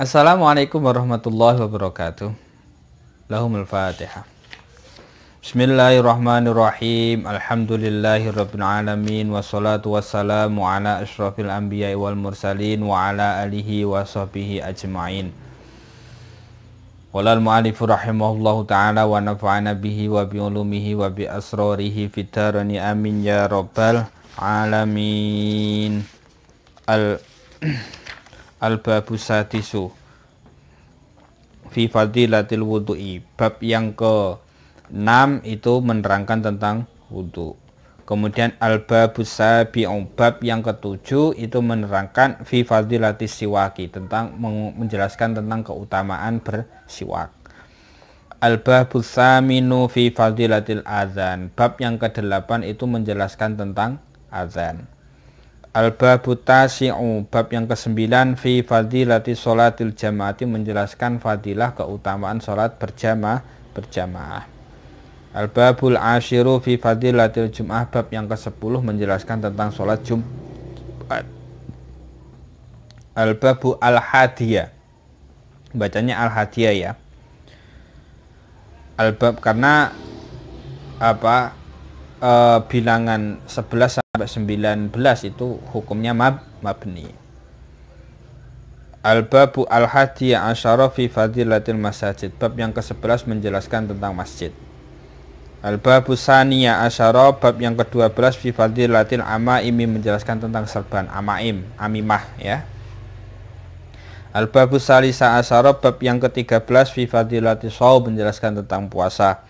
Assalamualaikum warahmatullahi wabarakatuh. Lahumul Fatihah. Bismillahirrahmanirrahim. Alhamdulillahi rabbil alamin wassalatu wassalamu ala asyrafil anbiya'i wal mursalin wa ala alihi wa sahbihi ajmain. Walal mu'alifu rahimahullahu ta'ala wa nafa'ana bihi wa bi ulumihi wa bi asrarihi fitarani amin ya rabbal alamin. Al Al-Babu Sadisu Fi Fadilatil Wudu'i Bab yang ke 6 itu menerangkan tentang wudhu Kemudian Al-Babu Sabi'u Bab yang ke-7 itu menerangkan Fi Fadilatil Siwaki tentang menjelaskan tentang keutamaan bersiwak Al-Babu Saminu Fi Fadilatil Azan Bab yang ke-8 itu menjelaskan tentang azan Al-Babu Tasi'u Bab yang kesembilan Fi fadilati Solatil jamaati Menjelaskan fadilah keutamaan solat berjamaah Berjamaah Al-Babul Ashiru Fi fadilatil jum'ah Bab yang ke-10 Menjelaskan tentang solat jum'at Al-Babu Al-Hadiyah Bacanya Al-Hadiyah ya Al-Bab karena apa uh, bilangan 11 sampai 19 itu hukumnya mab mabni. Al-babu al hadi asyara fi fadilatil masjid. Bab yang ke-11 menjelaskan tentang masjid. Al-babu Saniya asyara bab yang ke-12 fi fadilatil amaimi menjelaskan tentang serban amaim, amimah ya. Al-babu salisa asyara bab yang ke-13 fi fadilatil saw menjelaskan tentang puasa.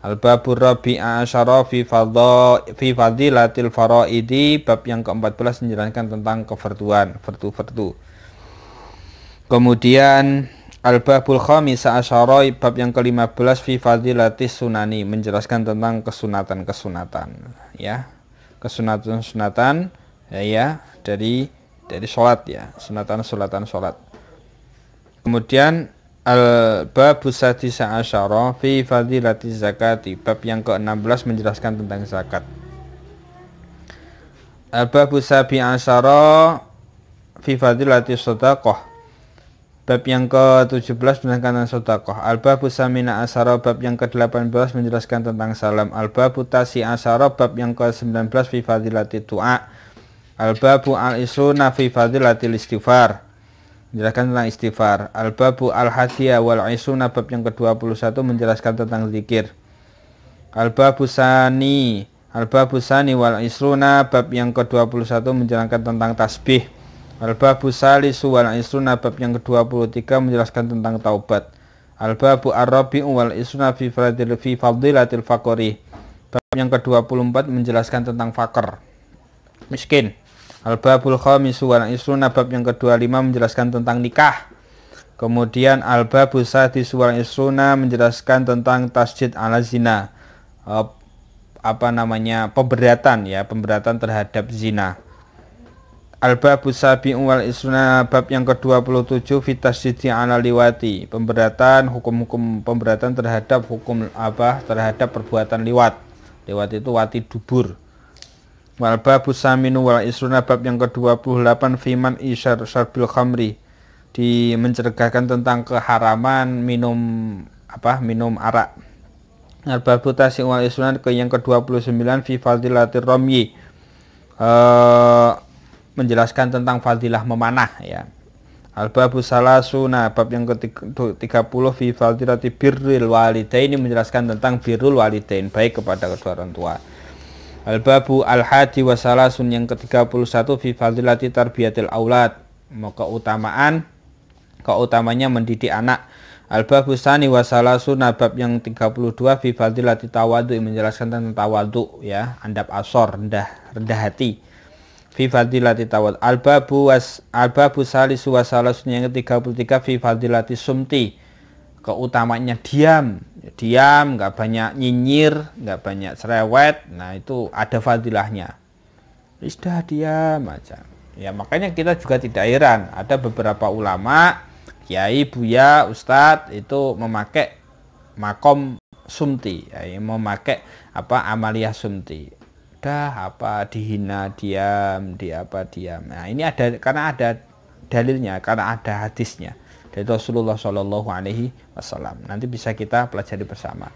Al-Babur Rabi'a Asyara fi, fadha, Fadilatil Faraidi Bab yang ke-14 menjelaskan tentang kefertuan Fertu-fertu Kemudian Al-Babul Khamisa Asyara Bab yang ke-15 Fi Fadilatis Sunani Menjelaskan tentang kesunatan-kesunatan Ya Kesunatan-sunatan Ya, ya dari dari sholat ya sunatan sunatan sholat kemudian Al-Babu Sadisa Asyara Fi Fadilati Zakati Bab yang ke-16 menjelaskan tentang zakat Al-Babu Sabi Asyara Fi Fadilati Bab yang ke-17 menjelaskan tentang sodakoh Al-Babu Samina Asyara Bab yang ke-18 menjelaskan tentang salam Al-Babu Tasi Asyara Bab yang ke-19 Fi Fadilati Tu'a Al-Babu al na Fi Fadilati Istighfar menjelaskan tentang istighfar. Al-Babu Al-Hadiyah wal Isuna bab yang ke-21 menjelaskan tentang zikir. Al-Babu Sani Al-Babu Sani wal isuna bab yang ke-21 menjelaskan tentang tasbih. Al-Babu Salisu wal isuna bab yang ke-23 menjelaskan tentang taubat. Al-Babu ar rabi wal isuna fi fadilatil Fakuri Bab yang ke-24 menjelaskan tentang fakir miskin. Al-Babul Khamisu wa Isruna bab yang ke-25 menjelaskan tentang nikah. Kemudian Al-Babul Sadis wal Isruna menjelaskan tentang tasjid ala zina. apa namanya? pemberatan ya, pemberatan terhadap zina. Al-Babul Sabi'u wa Isruna bab yang ke-27 fitasjidi ala liwati. Pemberatan hukum-hukum pemberatan terhadap hukum apa? terhadap perbuatan liwat. Liwat itu wati dubur Wal babu saminu wal isruna bab yang ke-28 fiman isyar syarbil khamri di mencergahkan tentang keharaman minum apa minum arak. Al babu tasi wal isruna ke yang ke-29 fi fadilatir romyi uh, menjelaskan tentang fadilah memanah ya. Al-Babu Salasuna bab yang ke-30 fi fadilati birril walidain ini menjelaskan tentang birrul walidain baik kepada kedua orang tua. Al-Babu Al-Hadi wa Salasun yang ke-31 fi fadilati tarbiyatil aulad. Keutamaan keutamanya mendidik anak. Al-Babu Sani wa Salasun bab yang 32 fi fadilati tawadu menjelaskan tentang tawadu ya, andap asor, rendah rendah hati. Fi fadilati Tawadu Al-Babu was Al-Babu Salisu wa Salasun yang ke-33 fi fadilati sumti keutamanya diam diam nggak banyak nyinyir nggak banyak cerewet nah itu ada fadilahnya sudah diam aja ya makanya kita juga tidak heran ada beberapa ulama kiai buya ustadz itu memakai makom sumti ya, memakai apa amalia sumti Dah apa dihina diam di apa diam nah ini ada karena ada dalilnya karena ada hadisnya dari Rasulullah Shallallahu Alaihi Wasallam. Nanti bisa kita pelajari bersama.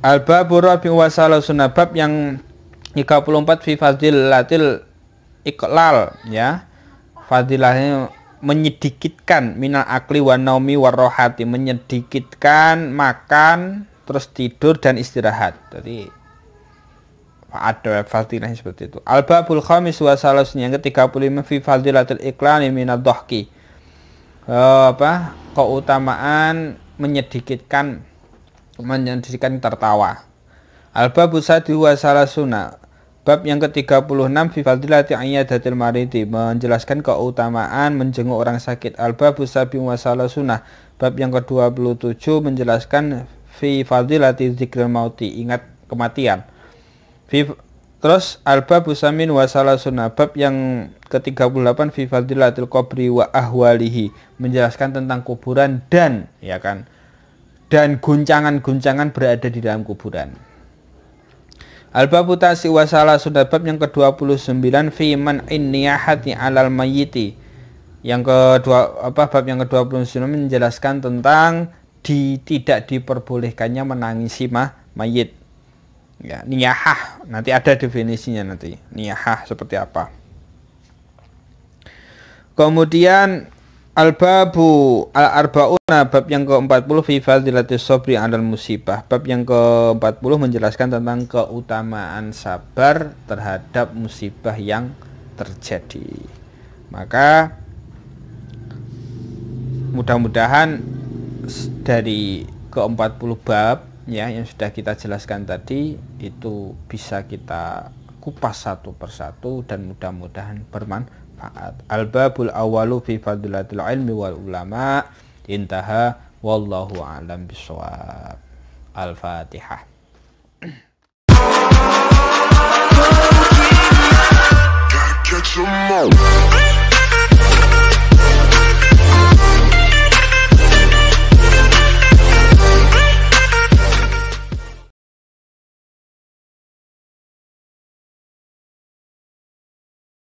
Al-Babu Rabi sunabab Sunnah Bab yang 34 Fi Fadil Latil ya Fadilahnya menyedikitkan minal akli wa naumi warrohati menyedikitkan makan terus tidur dan istirahat jadi ada fadilahnya seperti itu al-babul khamis wa salasnya yang ke-35 fi fadilatil iklani minal dohki uh, apa keutamaan menyedikitkan menyedikitkan tertawa Alba busa Sadi sunnah Bab yang ke-36 fifadilati Ayyadatil Maridi Menjelaskan keutamaan menjenguk orang sakit Alba busa Sabi sunnah Bab yang ke-27 menjelaskan fifadilati Zikril Mauti Ingat kematian Terus Alba Busamin wasala sunabab bab yang ke-38 fi fadilatil qabri wa ahwalihi menjelaskan tentang kuburan dan ya kan dan guncangan-guncangan berada di dalam kuburan. Alba putasi wasala sunabab bab yang ke-29 fi man inniyahati alal mayyiti yang kedua apa bab yang ke-29 menjelaskan tentang di tidak diperbolehkannya menangisi mah mayit ya niyahah nanti ada definisinya nanti niyahah seperti apa kemudian Al-babu al-arbauna bab yang ke-40 fi fadilatis sabri 'alal musibah. Bab yang ke-40 menjelaskan tentang keutamaan sabar terhadap musibah yang terjadi. Maka mudah-mudahan dari ke-40 bab ya yang sudah kita jelaskan tadi itu bisa kita kupas satu persatu dan mudah-mudahan bermanfaat. Al-babul awalu fi fadilatul ilmi wal ulama intaha wallahu alam bisawab. Al-Fatihah. Catch 'em all.